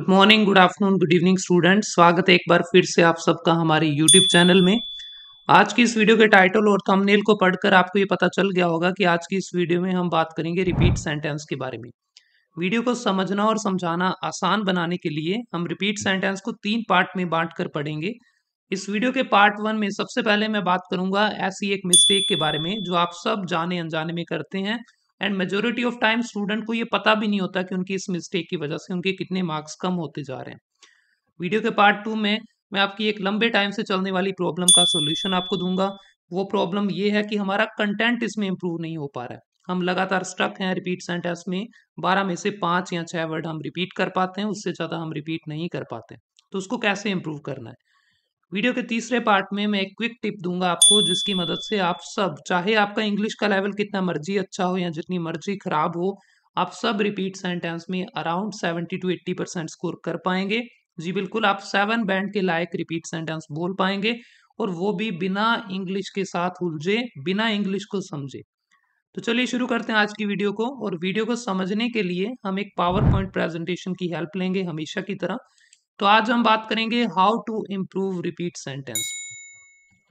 good morning good afternoon good evening student स्वागत है एक बार फिर से आप सबका हमारे यूट्यूब चैनल में आज की इस वीडियो के टाइटल और थंबनेल को पढ़कर आपको ये पता चल गया होगा कि आज की इस वीडियो में हम बात करेंगे रिपीट सेंटेंस के बारे में वीडियो को समझना और समझाना आसान बनाने के लिए हम रिपीट सेंटेंस को तीन पार्ट में बांट पढ़ेंगे इस वीडियो के पार्ट वन में सबसे पहले मैं बात करूंगा ऐसी एक मिस्टेक के बारे में जो आप सब जाने अनजाने में करते हैं and majority of time student को ये पता भी नहीं होता कि उनकी इस मिस्टेक की वजह से उनके कितने मार्क्स कम होते जा रहे हैं वीडियो के पार्ट टू में मैं आपकी एक लंबे टाइम से चलने वाली प्रॉब्लम का सोल्यूशन आपको दूंगा वो प्रॉब्लम ये है कि हमारा कंटेंट इसमें इम्प्रूव नहीं हो पा रहा है हम लगातार स्ट्रक हैं रिपीट सेंटेंस में बारह में से पाँच या छः वर्ड हम रिपीट कर पाते हैं उससे ज़्यादा हम रिपीट नहीं कर पाते तो उसको कैसे इम्प्रूव करना है वीडियो के तीसरे पार्ट में मैं एक क्विक टिप दूंगा आपको जिसकी मदद से आप सब चाहे आपका इंग्लिश का लेवल कितना मर्जी अच्छा हो या जितनी मर्जी खराब हो आप सब रिपीट सेंटेंस में around seventy to eighty percent score कर पाएंगे जी बिल्कुल आप सेवन बैंड के लायक रिपीट सेंटेंस बोल पाएंगे और वो भी बिना इंग्लिश के साथ उलझे बिना इंग्लिश को समझे तो चलिए शुरू करते हैं आज की वीडियो को और वीडियो को समझने के लिए हम एक पावर पॉइंट प्रेजेंटेशन की हेल्प लेंगे हमेशा की तरह तो आज हम बात करेंगे how to improve repeat sentence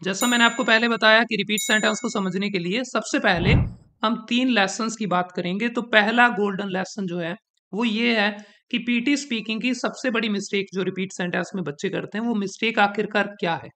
जैसा मैंने आपको पहले बताया कि रिपीट सेंटेंस को समझने के लिए सबसे पहले हम तीन लेसन की बात करेंगे तो पहला गोल्डन लेसन जो है वो ये है कि पीटी स्पीकिंग की सबसे बड़ी मिस्टेक जो रिपीट सेंटेंस में बच्चे करते हैं वो मिस्टेक आखिरकार क्या है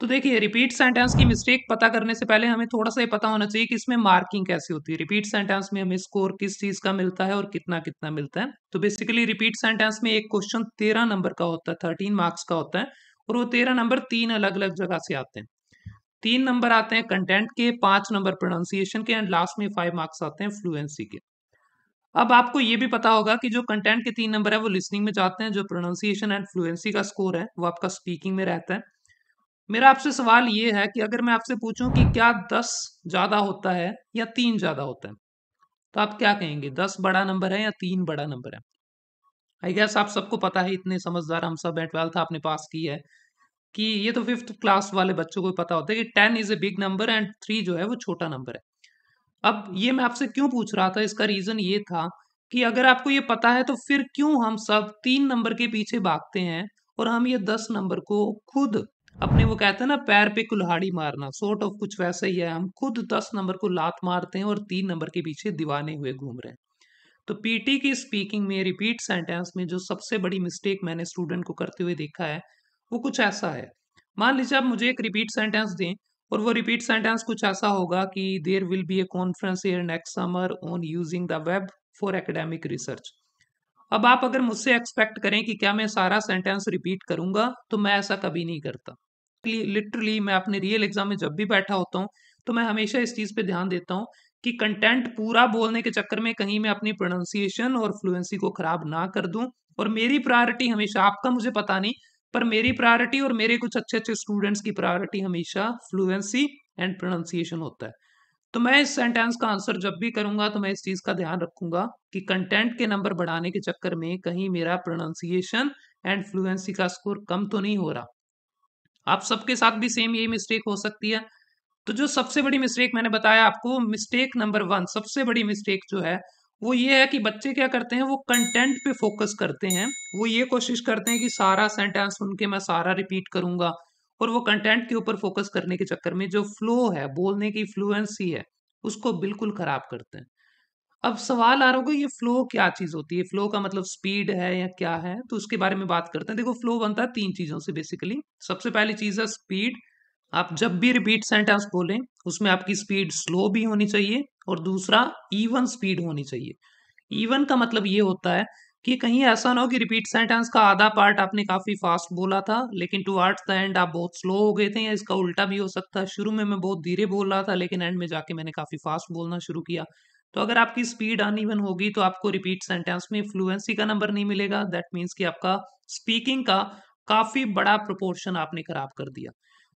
तो देखिए रिपीट सेंटेंस की मिस्टेक पता करने से पहले हमें थोड़ा सा ये पता होना चाहिए कि इसमें मार्किंग कैसी होती है रिपीट सेंटेंस में हमें स्कोर किस चीज का मिलता है और कितना कितना मिलता है तो बेसिकली रिपीट सेंटेंस में एक क्वेश्चन तेरह नंबर का होता है थर्टीन मार्क्स का होता है और वो तेरह नंबर तीन अलग अलग जगह से आते हैं तीन नंबर आते हैं कंटेंट के पांच नंबर प्रोनाउंसिएशन के एंड लास्ट में फाइव मार्क्स आते हैं फ्लुएंसी के अब आपको ये भी पता होगा कि जो कंटेंट के तीन नंबर है वो लिसनिंग में जाते हैं जो प्रोनाउंसिएशन एंड फ्लुएंसी का स्कोर है वो आपका स्पीकिंग में रहता है मेरा आपसे सवाल ये है कि अगर मैं आपसे पूछूं कि क्या दस ज्यादा होता है या तीन ज्यादा होता है तो आप क्या कहेंगे दस बड़ा नंबर है या तीन बड़ा नंबर है आई गैस आप सबको पता है इतने समझदार हम सब है ट्वेल्थ आपने पास की है कि ये तो फिफ्थ क्लास वाले बच्चों को पता होता है कि ten is a big number and three जो है वो छोटा नंबर है अब ये मैं आपसे क्यों पूछ रहा था इसका रीजन ये था कि अगर आपको ये पता है तो फिर क्यों हम सब तीन नंबर के पीछे भागते हैं और हम ये दस नंबर को खुद अपने वो कहते हैं ना पैर पे कुल्हाड़ी मारना सोर्ट ऑफ कुछ वैसा ही है हम खुद दस नंबर को लात मारते हैं और तीन नंबर के पीछे दीवाने हुए घूम रहे हैं तो पीटी की स्पीकिंग में रिपीट सेंटेंस में जो सबसे बड़ी मिस्टेक मैंने स्टूडेंट को करते हुए देखा है वो कुछ ऐसा है मान लीजिए आप मुझे एक रिपीट सेंटेंस दें और वो रिपीट सेंटेंस कुछ ऐसा होगा कि there will be a conference here next summer on using the web for academic research अब आप अगर मुझसे एक्सपेक्ट करें कि क्या मैं सारा सेंटेंस रिपीट करूंगा तो मैं ऐसा कभी नहीं करता लिटरली मैं अपने रियल एग्जाम में जब भी बैठा होता हूँ तो मैं हमेशा इस चीज़ पे ध्यान देता हूँ कि कंटेंट पूरा बोलने के चक्कर में कहीं मैं अपनी प्रोनाउंसिएशन और फ्लुएंसी को खराब ना कर दूं और मेरी प्रायोरिटी हमेशा आपका मुझे पता नहीं पर मेरी प्रायोरिटी और मेरे कुछ अच्छे अच्छे स्टूडेंट्स की प्रायोरिटी हमेशा फ्लुएंसी एंड प्रोनाउंसिएशन होता है तो मैं इस सेंटेंस का आंसर जब भी करूंगा तो मैं इस चीज का ध्यान रखूंगा कि कंटेंट के नंबर बढ़ाने के चक्कर में कहीं मेरा प्रोनाउंसिएशन एंड फ्लुएंसी का स्कोर कम तो नहीं हो रहा आप सबके साथ भी सेम यही मिस्टेक हो सकती है तो जो सबसे बड़ी मिस्टेक मैंने बताया आपको मिस्टेक नंबर वन सबसे बड़ी मिस्टेक जो है वो ये है कि बच्चे क्या करते हैं वो कंटेंट पे फोकस करते हैं वो ये कोशिश करते हैं कि सारा सेंटेंस उनके मैं सारा रिपीट करूंगा और वो कंटेंट के ऊपर फोकस करने के चक्कर में जो फ्लो है बोलने की फ्लुएंसी है उसको बिल्कुल खराब करते हैं अब सवाल आ रहा होगा ये फ्लो क्या चीज होती है फ्लो का मतलब स्पीड है या क्या है तो उसके बारे में बात करते हैं देखो फ्लो बनता है तीन चीजों से बेसिकली सबसे पहली चीज है स्पीड आप जब भी रिपीट सेंटेंस बोलें उसमें आपकी स्पीड स्लो भी होनी चाहिए और दूसरा इवन स्पीड होनी चाहिए इवन का मतलब ये होता है कि कहीं ऐसा ना हो कि रिपीट सेंटेंस का आधा पार्ट आपने काफ़ी फास्ट बोला था लेकिन टू आर्ट्स द एंड आप बहुत स्लो हो गए थे या इसका उल्टा भी हो सकता है शुरू में मैं बहुत धीरे बोल रहा था लेकिन एंड में जाके मैंने काफ़ी फास्ट बोलना शुरू किया तो अगर आपकी स्पीड अनइवन होगी तो आपको रिपीट सेंटेंस में फ्लुएंसी का नंबर नहीं मिलेगा दैट मीन्स कि आपका स्पीकिंग का काफ़ी बड़ा प्रपोर्शन आपने खराब कर दिया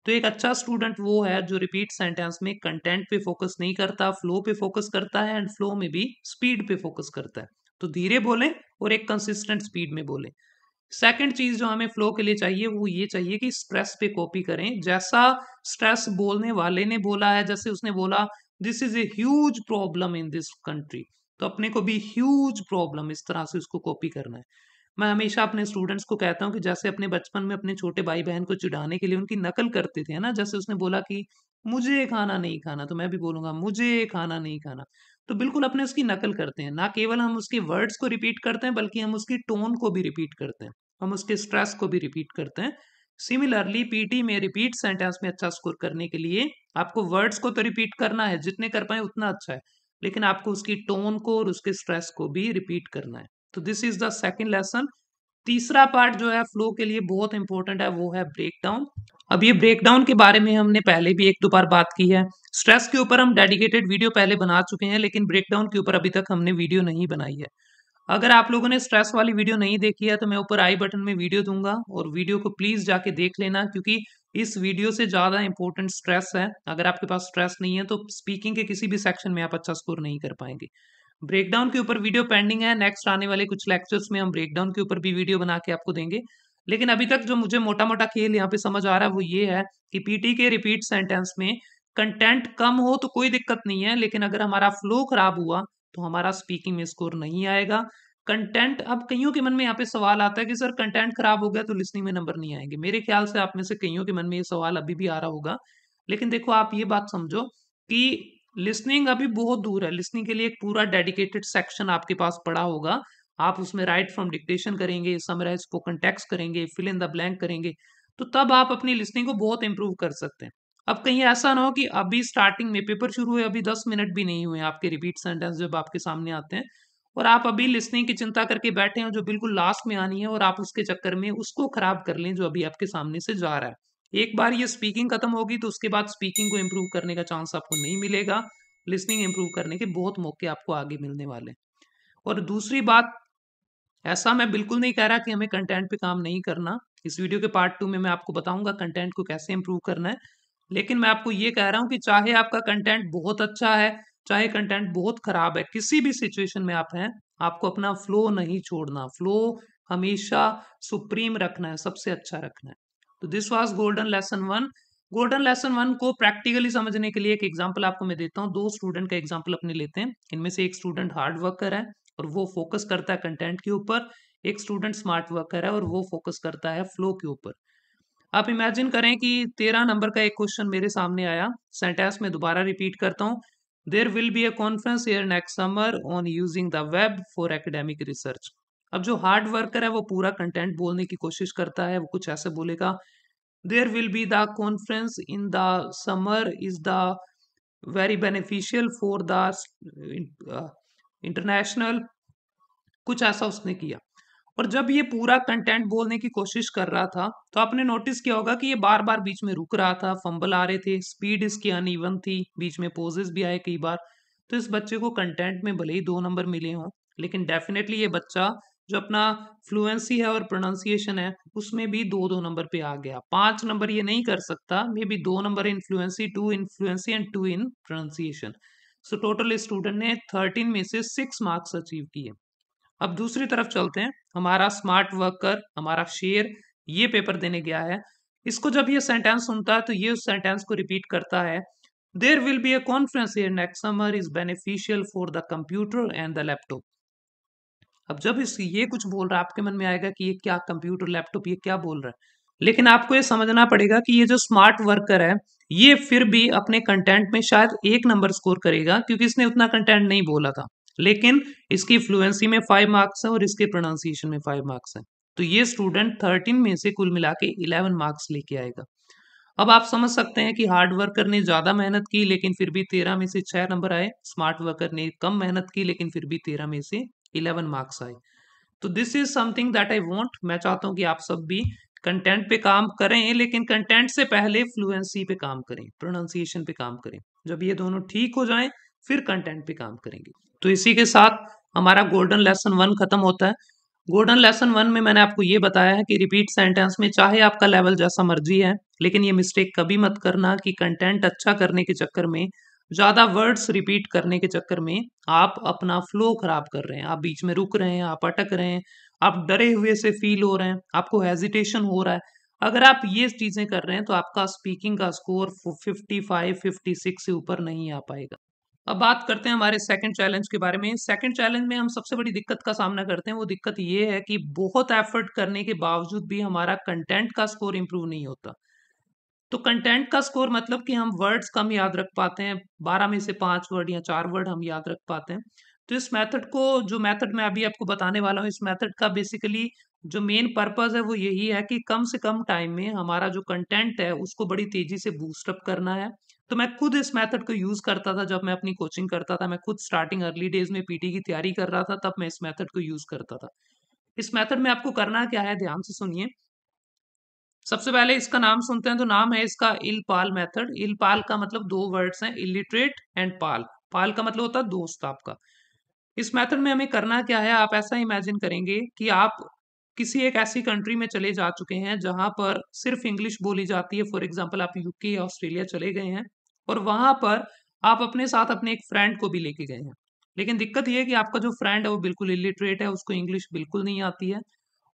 तो एक अच्छा स्टूडेंट वो है जो रिपीट सेंटेंस में कंटेंट पे फोकस नहीं करता फ्लो पे फोकस करता है एंड फ्लो में भी स्पीड पे फोकस करता है तो धीरे बोलें और एक कंसिस्टेंट स्पीड में बोलें सेकंड चीज जो हमें फ्लो के लिए चाहिए वो ये चाहिए कि स्ट्रेस पे कॉपी करें जैसा स्ट्रेस बोलने वाले ने बोला है जैसे उसने बोला this is a huge problem in this country तो अपने को भी ह्यूज प्रॉब्लम इस तरह से उसको कॉपी करना है मैं हमेशा अपने स्टूडेंट्स को कहता हूँ कि जैसे अपने बचपन में अपने छोटे भाई बहन को चिढ़ाने के लिए उनकी नकल करते थे ना जैसे उसने बोला कि मुझे खाना नहीं खाना तो मैं भी बोलूंगा मुझे खाना नहीं खाना तो बिल्कुल अपने उसकी नकल करते हैं ना केवल हम उसके वर्ड्स को रिपीट करते हैं बल्कि हम उसकी टोन को भी रिपीट करते हैं हम उसके स्ट्रेस को भी रिपीट करते हैं सिमिलरली पीटी में रिपीट सेंटेंस में अच्छा स्कोर करने के लिए आपको वर्ड्स को तो रिपीट करना है जितने कर पाए उतना अच्छा है लेकिन आपको उसकी टोन को और उसके स्ट्रेस को भी रिपीट करना है तो this is the second lesson तीसरा पार्ट जो है फ्लो के लिए बहुत इंपॉर्टेंट है वो है ब्रेक डाउन अब ये ब्रेक डाउन के बारे में हमने पहले भी एक दो बार बात की है स्ट्रेस के ऊपर हम डेडिकेटेड वीडियो पहले बना चुके हैं लेकिन ब्रेकडाउन के ऊपर अभी तक हमने वीडियो नहीं बनाई है अगर आप लोगों ने स्ट्रेस वाली वीडियो नहीं देखी है तो मैं ऊपर आई बटन में वीडियो दूंगा और वीडियो को प्लीज जाके देख लेना क्योंकि इस वीडियो से ज़्यादा इंपॉर्टेंट स्ट्रेस है अगर आपके पास स्ट्रेस नहीं है तो स्पीकिंग के किसी भी सेक्शन में आप अच्छा स्कोर नहीं कर पाएंगे ब्रेकडाउन के ऊपर वीडियो पेंडिंग है नेक्स्ट आने वाले कुछ लेक्चर्स में हम ब्रेकडाउन के ऊपर भी वीडियो बना के आपको देंगे लेकिन अभी तक जो मुझे मोटा मोटा खेल यहाँ पे समझ आ रहा है वो ये है कि पीटी के रिपीट सेंटेंस में कंटेंट कम हो तो कोई दिक्कत नहीं है लेकिन अगर हमारा फ्लो खराब हुआ तो हमारा स्पीकिंग में स्कोर नहीं आएगा कंटेंट अब कईयों के मन में यहाँ पे सवाल आता है कि सर कंटेंट खराब हो गया तो लिसनिंग में नंबर नहीं आएंगे मेरे ख्याल से आप में से कईयों के मन में ये सवाल अभी भी आ रहा होगा लेकिन देखो आप ये बात समझो कि लिसनिंग अभी बहुत दूर है लिसनिंग के लिए एक पूरा डेडिकेटेड सेक्शन आपके पास पड़ा होगा आप उसमें राइट फ्रॉम डिक्टेशन करेंगे समराइज स्पोकन टेक्स्ट करेंगे फिल इन द ब्लैंक करेंगे तो तब आप अपनी लिसनिंग को बहुत इंप्रूव कर सकते हैं अब कहीं ऐसा ना हो कि अभी स्टार्टिंग में पेपर शुरू हुए अभी दस मिनट भी नहीं हुए आपके रिपीट सेंटेंस जब आपके सामने आते हैं और आप अभी लिसनिंग की चिंता करके बैठे हैं जो बिल्कुल लास्ट में आनी है और आप उसके चक्कर में उसको खराब कर लें जो अभी आपके सामने से जा रहा है एक बार ये स्पीकिंग खत्म होगी तो उसके बाद स्पीकिंग को इम्प्रूव करने का चांस आपको नहीं मिलेगा लिसनिंग इम्प्रूव करने के बहुत मौके आपको आगे मिलने वाले और दूसरी बात ऐसा मैं बिल्कुल नहीं कह रहा कि हमें कंटेंट पे काम नहीं करना इस वीडियो के पार्ट टू में मैं आपको बताऊंगा कंटेंट को कैसे इम्प्रूव करना है लेकिन मैं आपको ये कह रहा हूँ कि चाहे आपका कंटेंट बहुत अच्छा है चाहे कंटेंट बहुत खराब है किसी भी सिचुएशन में आप हैं आपको अपना फ्लो नहीं छोड़ना फ्लो हमेशा सुप्रीम रखना है सबसे अच्छा रखना है तो this was golden lesson one golden lesson one को प्रैक्टिकली समझने के लिए एक एग्जाम्पल आपको मैं देता हूँ दो स्टूडेंट का एग्जाम्पल अपने लेते हैं इनमें से एक स्टूडेंट हार्ड वर्कर है और वो फोकस करता है कंटेंट के ऊपर एक स्टूडेंट स्मार्ट वर्कर है और वो फोकस करता है फ्लो के ऊपर आप इमेजिन करें कि तेरह नंबर का एक क्वेश्चन मेरे सामने आया सेंटेंस में दोबारा रिपीट करता हूँ there will be a conference here next summer on using the web for academic research अब जो हार्ड वर्कर है वो पूरा कंटेंट बोलने की कोशिश करता है वो कुछ ऐसे बोलेगा there will be the conference in the summer is the very beneficial for the international कुछ ऐसा उसने किया और जब ये पूरा कंटेंट बोलने की कोशिश कर रहा था तो आपने नोटिस किया होगा कि ये बार बार बीच में रुक रहा था फंबल आ रहे थे स्पीड इसकी अनइवन थी बीच में पोजेस भी आए कई बार तो इस बच्चे को कंटेंट में भले ही दो नंबर मिले हों लेकिन डेफिनेटली ये बच्चा जो अपना फ्लुएंसी है और प्रोनाउंसिएशन है उसमें भी दो दो नंबर पे आ गया पांच नंबर ये नहीं कर सकता मे बी दो number in fluency two in fluency and two in pronunciation so total student ने थर्टीन में से सिक्स मार्क्स अचीव किए अब दूसरी तरफ चलते हैं हमारा स्मार्ट वर्कर हमारा शेर ये पेपर देने गया है इसको जब ये सेंटेंस सुनता है तो ये उस सेंटेंस को रिपीट करता है there will be a conference in next summer is beneficial for the computer and the laptop अब जब इस ये कुछ बोल रहा है आपके मन में आएगा कि ये क्या कंप्यूटर लैपटॉप ये क्या बोल रहा है लेकिन आपको ये समझना पड़ेगा कि ये जो स्मार्ट वर्कर है ये फिर भी अपने कंटेंट में शायद एक नंबर स्कोर करेगा क्योंकि इसने उतना कंटेंट नहीं बोला था लेकिन इसकी फ्लुएंसी में फाइव मार्क्स है और इसके प्रोनाउंसिएशन में फाइव मार्क्स है तो ये स्टूडेंट थर्टीन में से कुल मिला के इलेवन मार्क्स लेके आएगा अब आप समझ सकते हैं कि हार्ड वर्कर ने ज़्यादा मेहनत की लेकिन फिर भी तेरह में से छह नंबर आए स्मार्ट वर्कर ने कम मेहनत की लेकिन फिर भी तेरह में से इलेवन मार्क्स आए तो this is something that I want मैं चाहता हूँ कि आप सब भी कंटेंट पे काम करें लेकिन कंटेंट से पहले फ्लुएंसी पे काम करें प्रोनाउंसिएशन पे काम करें जब ये दोनों ठीक हो जाएं फिर कंटेंट पे काम करेंगे तो इसी के साथ हमारा गोल्डन लेसन वन खत्म होता है गोल्डन लेसन वन में मैंने आपको ये बताया है कि रिपीट सेंटेंस में चाहे आपका लेवल जैसा मर्जी है लेकिन ये मिस्टेक कभी मत करना कि कंटेंट अच्छा करने के चक्कर में ज़्यादा वर्ड्स रिपीट करने के चक्कर में आप अपना फ्लो खराब कर रहे हैं आप बीच में रुक रहे हैं आप अटक रहे हैं आप डरे हुए से फील हो रहे हैं आपको हेजिटेशन हो रहा है अगर आप ये चीज़ें कर रहे हैं तो आपका स्पीकिंग का स्कोर 55, 56 से ऊपर नहीं आ पाएगा अब बात करते हैं हमारे सेकंड चैलेंज के बारे में सेकंड चैलेंज में हम सबसे बड़ी दिक्कत का सामना करते हैं वो दिक्कत ये है कि बहुत एफर्ट करने के बावजूद भी हमारा कंटेंट का स्कोर इम्प्रूव नहीं होता तो कंटेंट का स्कोर मतलब कि हम वर्ड्स कम याद रख पाते हैं बारह में से पाँच वर्ड या चार वर्ड हम याद रख पाते हैं तो इस मैथड को जो मैथड मैं अभी आपको बताने वाला हूँ इस मैथड का बेसिकली जो मेन पर्पज़ है वो यही है कि कम से कम टाइम में हमारा जो कंटेंट है उसको बड़ी तेज़ी से बूस्टअप करना है तो मैं खुद इस मेथड को यूज करता था जब मैं अपनी कोचिंग करता था मैं खुद स्टार्टिंग अर्ली डेज में पीटी की तैयारी कर रहा था तब मैं इस मेथड को यूज करता था इस मेथड में आपको करना क्या है ध्यान से सुनिए सबसे पहले इसका नाम सुनते हैं तो नाम है इसका इल पाल मैथड इल पाल का मतलब दो वर्ड्स हैं इलिटरेट एंड पाल पाल का मतलब होता है दोस्त आपका इस मेथड में हमें करना क्या है आप ऐसा इमेजिन करेंगे कि आप किसी एक ऐसी कंट्री में चले जा चुके हैं जहां पर सिर्फ इंग्लिश बोली जाती है फॉर एग्जाम्पल आप यूके या ऑस्ट्रेलिया चले गए हैं और वहां पर आप अपने साथ अपने एक फ्रेंड को भी लेके गए हैं लेकिन दिक्कत यह है कि आपका जो फ्रेंड है वो बिल्कुल इलिटरेट है उसको इंग्लिश बिल्कुल नहीं आती है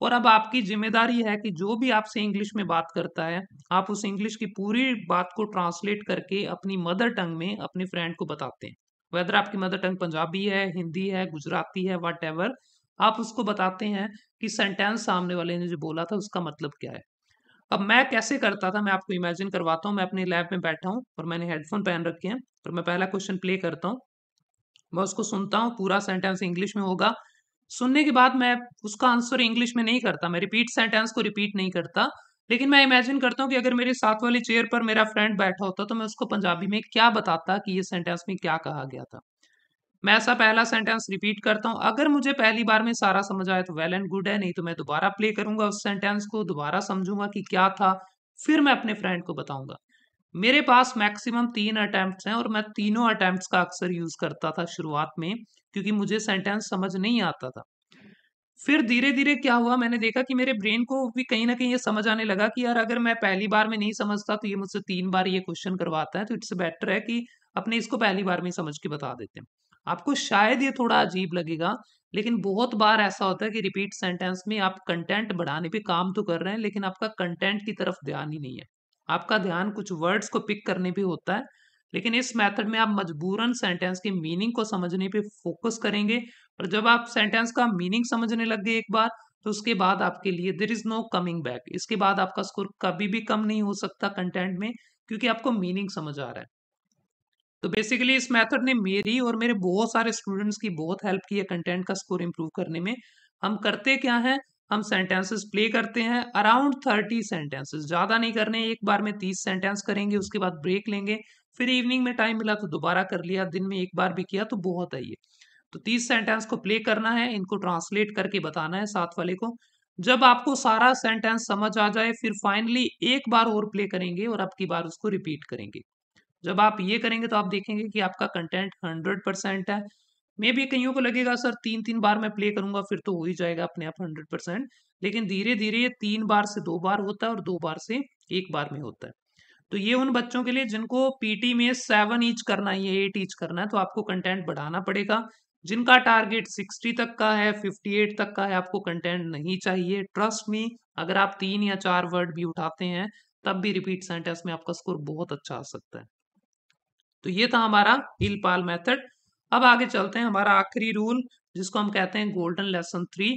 और अब आपकी जिम्मेदारी है कि जो भी आपसे इंग्लिश में बात करता है आप उस इंग्लिश की पूरी बात को ट्रांसलेट करके अपनी मदर टंग में अपने फ्रेंड को बताते हैं वेदर आपकी मदर टंग पंजाबी है हिंदी है गुजराती है वट आप उसको बताते हैं कि सेंटेंस सामने वाले ने जो बोला था उसका मतलब क्या है अब मैं कैसे करता था मैं आपको इमेजिन करवाता हूँ मैं अपनी लैब में बैठा हूँ और मैंने हेडफोन पहन रखे हैं और मैं पहला क्वेश्चन प्ले करता हूँ मैं उसको सुनता हूँ पूरा सेंटेंस इंग्लिश में होगा सुनने के बाद मैं उसका आंसर इंग्लिश में नहीं करता मैं रिपीट सेंटेंस को रिपीट नहीं करता लेकिन मैं इमेजिन करता हूँ कि अगर मेरे साथ वाली चेयर पर मेरा फ्रेंड बैठा होता तो मैं उसको पंजाबी में क्या बताता कि ये सेंटेंस में क्या कहा गया था मैं ऐसा पहला सेंटेंस रिपीट करता हूं अगर मुझे पहली बार में सारा समझ आया तो वेल एंड गुड है नहीं तो मैं दोबारा प्ले करूंगा उस सेंटेंस को दोबारा समझूंगा कि क्या था फिर मैं अपने फ्रेंड को बताऊंगा मेरे पास मैक्सिमम तीन अटैम्प्ट हैं और मैं तीनों अटैम्प्ट का अक्सर यूज करता था शुरुआत में क्योंकि मुझे सेंटेंस समझ नहीं आता था फिर धीरे धीरे क्या हुआ मैंने देखा कि मेरे ब्रेन को भी कहीं ना कहीं ये समझ आने लगा कि यार अगर मैं पहली बार में नहीं समझता तो ये मुझसे तीन बार ये क्वेश्चन करवाता है तो इट्स बेटर है कि अपने इसको पहली बार में समझ के बता देते हैं आपको शायद ये थोड़ा अजीब लगेगा लेकिन बहुत बार ऐसा होता है कि रिपीट सेंटेंस में आप कंटेंट बढ़ाने पे काम तो कर रहे हैं लेकिन आपका कंटेंट की तरफ ध्यान ही नहीं है आपका ध्यान कुछ वर्ड्स को पिक करने पे होता है लेकिन इस मेथड में आप मजबूरन सेंटेंस की मीनिंग को समझने पे फोकस करेंगे और जब आप सेंटेंस का मीनिंग समझने लग गए एक बार तो उसके बाद आपके लिए there is no coming back इसके बाद आपका स्कोर कभी भी कम नहीं हो सकता कंटेंट में क्योंकि आपको मीनिंग समझ आ रहा है तो बेसिकली इस मेथड ने मेरी और मेरे बहुत सारे स्टूडेंट्स की बहुत हेल्प की है कंटेंट का स्कोर इम्प्रूव करने में हम करते क्या है हम सेंटेंसेस प्ले करते हैं अराउंड थर्टी सेंटेंसेस ज़्यादा नहीं करने एक बार में तीस सेंटेंस करेंगे उसके बाद ब्रेक लेंगे फिर इवनिंग में टाइम मिला तो दोबारा कर लिया दिन में एक बार भी किया तो बहुत है ये तो तीस सेंटेंस को प्ले करना है इनको ट्रांसलेट करके बताना है साथ वाले को जब आपको सारा सेंटेंस समझ आ जाए फिर फाइनली एक बार और प्ले करेंगे और अब की बार उसको रिपीट करेंगे जब आप ये करेंगे तो आप देखेंगे कि आपका कंटेंट हंड्रेड परसेंट है मे भी कईयों को लगेगा सर तीन तीन बार मैं प्ले करूंगा फिर तो हो ही जाएगा अपने आप हंड्रेड परसेंट लेकिन धीरे धीरे ये तीन बार से दो बार होता है और दो बार से एक बार में होता है तो ये उन बच्चों के लिए जिनको पीटी में सेवन ईच करना है एट ईच करना है तो आपको कंटेंट बढ़ाना पड़ेगा जिनका टारगेट सिक्सटी तक का है फिफ्टी एट तक का है आपको कंटेंट नहीं चाहिए ट्रस्ट में अगर आप तीन या चार वर्ड भी उठाते हैं तब भी रिपीट सेंटेंस में आपका स्कोर बहुत अच्छा आ सकता है तो ये था हमारा हिल पाल मेथड अब आगे चलते हैं हमारा आखिरी रूल जिसको हम कहते हैं गोल्डन लेसन थ्री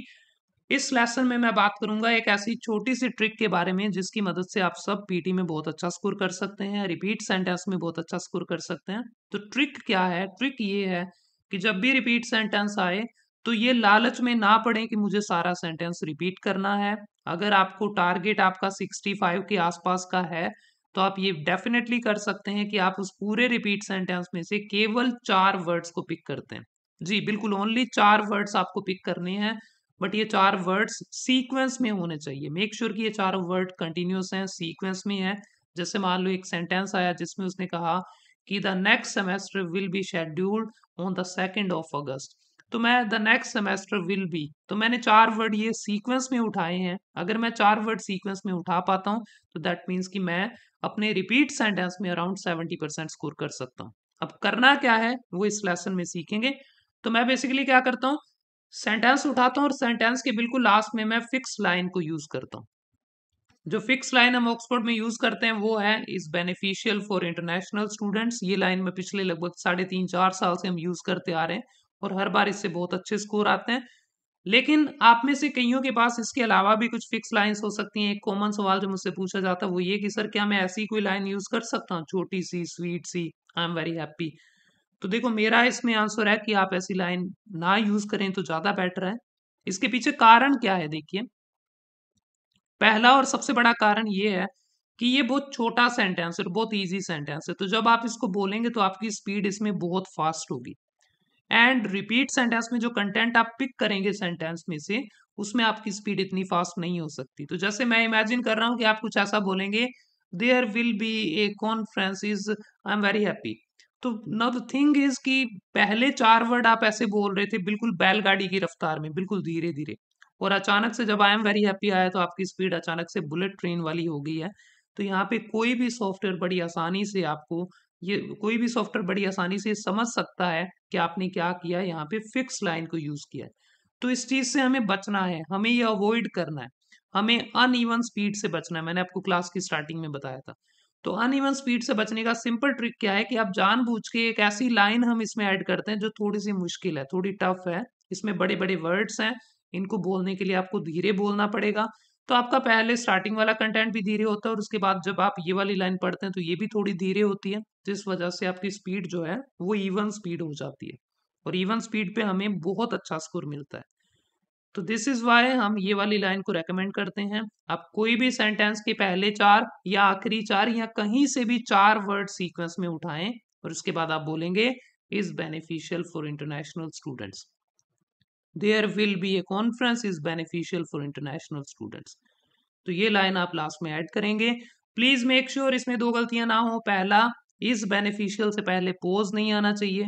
इस लेसन में मैं बात करूंगा एक ऐसी छोटी सी ट्रिक के बारे में जिसकी मदद से आप सब पीटी में बहुत अच्छा स्कोर कर सकते हैं रिपीट सेंटेंस में बहुत अच्छा स्कोर कर सकते हैं तो ट्रिक क्या है ट्रिक ये है कि जब भी रिपीट सेंटेंस आए तो ये लालच में ना पड़े कि मुझे सारा सेंटेंस रिपीट करना है अगर आपको टारगेट आपका 65 के आसपास का है तो आप ये डेफिनेटली कर सकते हैं कि आप उस पूरे रिपीट सेंटेंस में से केवल चार वर्ड्स को पिक करते हैं जी बिल्कुल ओनली चार वर्ड्स आपको पिक करने हैं बट ये चार वर्ड्स सीक्वेंस में होने चाहिए मेक श्योर sure कि ये चार वर्ड कंटिन्यूस हैं सीक्वेंस में हैं जैसे मान लो एक सेंटेंस आया जिसमें उसने कहा कि the next semester will be scheduled on the second of August तो मैं the next semester will be तो मैंने चार वर्ड ये सीक्वेंस में उठाए हैं अगर मैं चार वर्ड सीक्वेंस में उठा पाता हूँ तो दैट मीन्स कि मैं अपने रिपीट सेंटेंस में अराउंड सेवेंटी परसेंट स्कोर कर सकता हूँ अब करना क्या है वो इस लेसन में सीखेंगे तो मैं बेसिकली क्या करता हूँ सेंटेंस उठाता हूँ और सेंटेंस के बिल्कुल लास्ट में मैं फिक्स लाइन को यूज करता हूँ जो फिक्स लाइन हम ऑक्सफोर्ड में यूज करते हैं वो है is beneficial for international students ये लाइन में पिछले लगभग साढ़े तीन चार साल से हम यूज करते आ रहे हैं और हर बार इससे बहुत अच्छे स्कोर आते हैं लेकिन आप में से कईयों के पास इसके अलावा भी कुछ फिक्स लाइंस हो सकती हैं एक कॉमन सवाल जो मुझसे पूछा जाता है वो ये कि सर क्या मैं ऐसी कोई लाइन यूज कर सकता हूँ छोटी सी स्वीट सी आई एम वेरी हैप्पी तो देखो मेरा इसमें आंसर है कि आप ऐसी लाइन ना यूज करें तो ज्यादा बेटर है इसके पीछे कारण क्या है देखिए पहला और सबसे बड़ा कारण ये है कि ये बहुत छोटा सेंटेंस और बहुत इजी सेंटेंस है तो जब आप इसको बोलेंगे तो आपकी स्पीड इसमें बहुत फास्ट होगी एंड रिपीट सेंटेंस में जो कंटेंट आप पिक करेंगे सेंटेंस में से उसमें आपकी स्पीड इतनी फास्ट नहीं हो सकती तो जैसे मैं इमेजिन कर रहा हूँ कि आप कुछ ऐसा बोलेंगे there will be a conference is I am very happy तो नाउ द थिंग इज कि पहले चार वर्ड आप ऐसे बोल रहे थे बिल्कुल बैलगाड़ी की रफ्तार में बिल्कुल धीरे धीरे और अचानक से जब आई एम वेरी हैप्पी आया तो आपकी स्पीड अचानक से बुलेट ट्रेन वाली हो गई है तो यहाँ पे कोई भी सॉफ्टवेयर बड़ी आसानी से आपको ये कोई भी सॉफ्टवेयर बड़ी आसानी से समझ सकता है कि आपने क्या किया यहाँ पे फिक्स लाइन को यूज किया है तो इस चीज से हमें बचना है हमें ये अवॉइड करना है हमें अन ईवन स्पीड से बचना है मैंने आपको क्लास की स्टार्टिंग में बताया था तो अन ईवन स्पीड से बचने का सिंपल ट्रिक क्या है कि आप जानबूझ के एक ऐसी लाइन हम इसमें ऐड करते हैं जो थोड़ी सी मुश्किल है थोड़ी टफ है इसमें बड़े बड़े वर्ड्स हैं इनको बोलने के लिए आपको धीरे बोलना पड़ेगा तो आपका पहले स्टार्टिंग वाला कंटेंट भी धीरे होता है और उसके बाद जब आप ये वाली लाइन पढ़ते हैं तो ये भी थोड़ी धीरे होती है जिस वजह से आपकी स्पीड जो है वो इवन स्पीड हो जाती है और इवन स्पीड पे हमें बहुत अच्छा स्कोर मिलता है तो दिस इज वाई हम ये वाली लाइन को रेकमेंड करते हैं आप कोई भी सेंटेंस के पहले चार या आखिरी चार या कहीं से भी चार वर्ड सीक्वेंस में उठाएं और उसके बाद आप बोलेंगे is beneficial for international students there will be a conference is beneficial for international students तो ये लाइन आप लास्ट में ऐड करेंगे प्लीज मेक श्योर इसमें दो गलतियां ना हो पहला इज बेनिफिशियल से पहले पोज नहीं आना चाहिए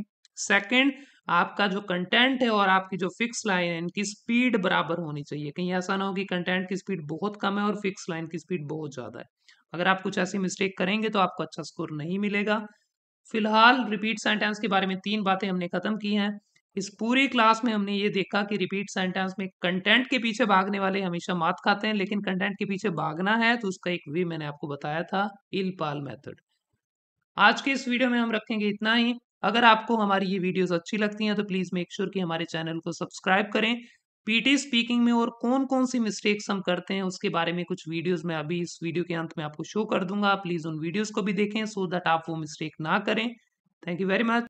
सेकंड आपका जो कंटेंट है और आपकी जो फिक्स लाइन है इनकी स्पीड बराबर होनी चाहिए कहीं ऐसा ना हो कि कंटेंट की स्पीड बहुत कम है और फिक्स लाइन की स्पीड बहुत ज़्यादा है अगर आप कुछ ऐसी मिस्टेक करेंगे तो आपको अच्छा स्कोर नहीं मिलेगा फिलहाल रिपीट सेंटेंस के बारे में तीन बातें हमने खत्म की हैं इस पूरे क्लास में हमने ये देखा कि रिपीट सेंटेंस में कंटेंट के पीछे भागने वाले हमेशा मात खाते हैं लेकिन कंटेंट के पीछे भागना है तो उसका एक वे मैंने आपको बताया था इल पाल मेथड आज के इस वीडियो में हम रखेंगे इतना ही अगर आपको हमारी ये वीडियोस अच्छी लगती हैं तो प्लीज़ मेक श्योर कि हमारे चैनल को सब्सक्राइब करें पीटी स्पीकिंग में और कौन कौन सी मिस्टेक्स हम करते हैं उसके बारे में कुछ वीडियोज में अभी इस वीडियो के अंत में आपको शो कर दूंगा प्लीज़ उन वीडियोज को भी देखें सो दैट आप वो मिस्टेक ना करें थैंक यू वेरी मच